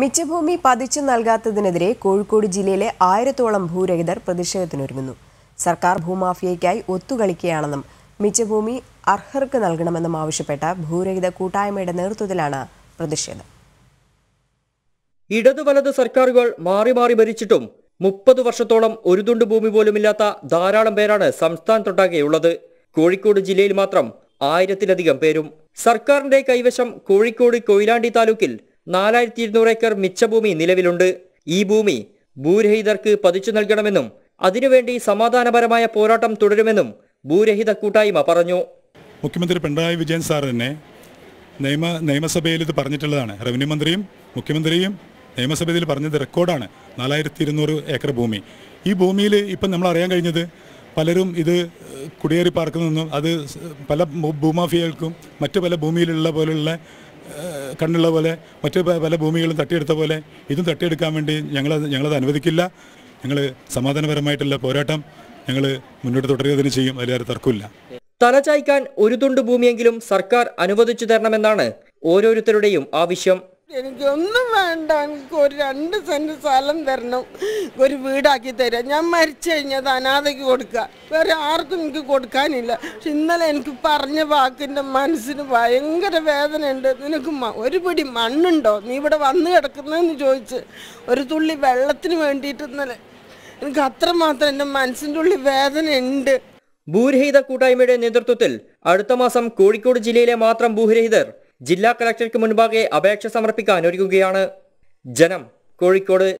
മിച്ചഭൂമി പതിച്ചു നൽകാത്തതിനെതിരെ കോഴിക്കോട് ജില്ലയിലെ ആയിരത്തോളം ഭൂരഹിതർ പ്രതിഷേധത്തിനൊരുങ്ങുന്നു സർക്കാർ ഭൂമാഫിയയ്ക്കായി ഒത്തുകളിക്കുകയാണെന്നും മിച്ചഭൂമി അർഹർക്ക് നൽകണമെന്നും ആവശ്യപ്പെട്ട ഭൂരഹിത കൂട്ടായ്മയുടെ നേതൃത്വത്തിലാണ് പ്രതിഷേധം ഇടതു വലത് സർക്കാരുകൾ മാറി മാറി ഭരിച്ചിട്ടും മുപ്പത് വർഷത്തോളം ഒരു തുണ്ട് ഭൂമി പോലുമില്ലാത്ത ധാരാളം പേരാണ് സംസ്ഥാനത്തൊട്ടാകെയുള്ളത് കോഴിക്കോട് ജില്ലയിൽ മാത്രം ആയിരത്തിലധികം പേരും സർക്കാരിന്റെ കൈവശം കോഴിക്കോട് കൊയിലാണ്ടി താലൂക്കിൽ നാലായിരത്തി ഇരുന്നൂറ് ഏക്കർ മിച്ചഭൂമി നിലവിലുണ്ട് ഈ ഭൂമി ഭൂരഹിതർക്ക് പതിച്ചു നൽകണമെന്നും അതിനുവേണ്ടി സമാധാനപരമായ പോരാട്ടം തുടരുമെന്നും ഭൂരഹിത കൂട്ടായ്മ പറഞ്ഞു മുഖ്യമന്ത്രി പിണറായി വിജയൻ സാർ തന്നെ നിയമ നിയമസഭയിൽ ഇത് പറഞ്ഞിട്ടുള്ളതാണ് റവന്യൂ മന്ത്രിയും മുഖ്യമന്ത്രിയും നിയമസഭയിൽ പറഞ്ഞത് റെക്കോർഡാണ് നാലായിരത്തി ഇരുന്നൂറ് ഏക്കർ ഭൂമി ഈ ഭൂമിയിൽ ഇപ്പം നമ്മൾ അറിയാൻ കഴിഞ്ഞത് പലരും ഇത് കുടിയേറി പാർക്കുന്നതെന്നും അത് പല ഭൂമാഫിയകൾക്കും മറ്റു പല ഭൂമിയിലുള്ള പോലുള്ള കണ്ണുള്ള പോലെ മറ്റു പല ഭൂമികളും തട്ടിയെടുത്ത പോലെ ഇതും തട്ടിയെടുക്കാൻ വേണ്ടി ഞങ്ങൾ ഞങ്ങളത് അനുവദിക്കില്ല ഞങ്ങൾ സമാധാനപരമായിട്ടുള്ള പോരാട്ടം ഞങ്ങൾ മുന്നോട്ട് തുടരുക തന്നെ ചെയ്യും അതിലേറെ തർക്കമില്ല തലചായ്ക്കാൻ ഒരു തുണ്ട് ഭൂമിയെങ്കിലും സർക്കാർ അനുവദിച്ചു തരണമെന്നാണ് ഓരോരുത്തരുടെയും ആവശ്യം എനിക്കൊന്നും വേണ്ട എനിക്ക് ഒരു രണ്ട് സെന്റ് സ്ഥലം തരണം ഒരു വീടാക്കി തരാം ഞാൻ മരിച്ചു കഴിഞ്ഞാൽ അത് അനാഥയ്ക്ക് കൊടുക്കുക വേറെ ആർക്കും എനിക്ക് കൊടുക്കാനില്ല പക്ഷെ ഇന്നലെ എനിക്ക് പറഞ്ഞ വാക്കിൻ്റെ മനസ്സിന് ഭയങ്കര വേദനയുണ്ട് നിനക്ക് ഒരു പിടി മണ്ണുണ്ടോ നീ ഇവിടെ വന്ന് കിടക്കുന്നതെന്ന് ചോദിച്ച് ഒരു തുള്ളി വെള്ളത്തിന് വേണ്ടിയിട്ട് ഇന്നലെ എനിക്ക് അത്രമാത്രം എൻ്റെ മനസ്സിൻ്റെ ഉള്ളിൽ വേദനയുണ്ട് ഭൂരഹിത കൂട്ടായ്മയുടെ നേതൃത്വത്തിൽ അടുത്ത മാസം കോഴിക്കോട് ജില്ലയിലെ മാത്രം ഭൂരഹിതർ ജില്ലാ കളക്ടർക്ക് മുൻപാകെ അപേക്ഷ സമർപ്പിക്കാൻ ഒരുങ്ങുകയാണ് ജനം കോഴിക്കോട്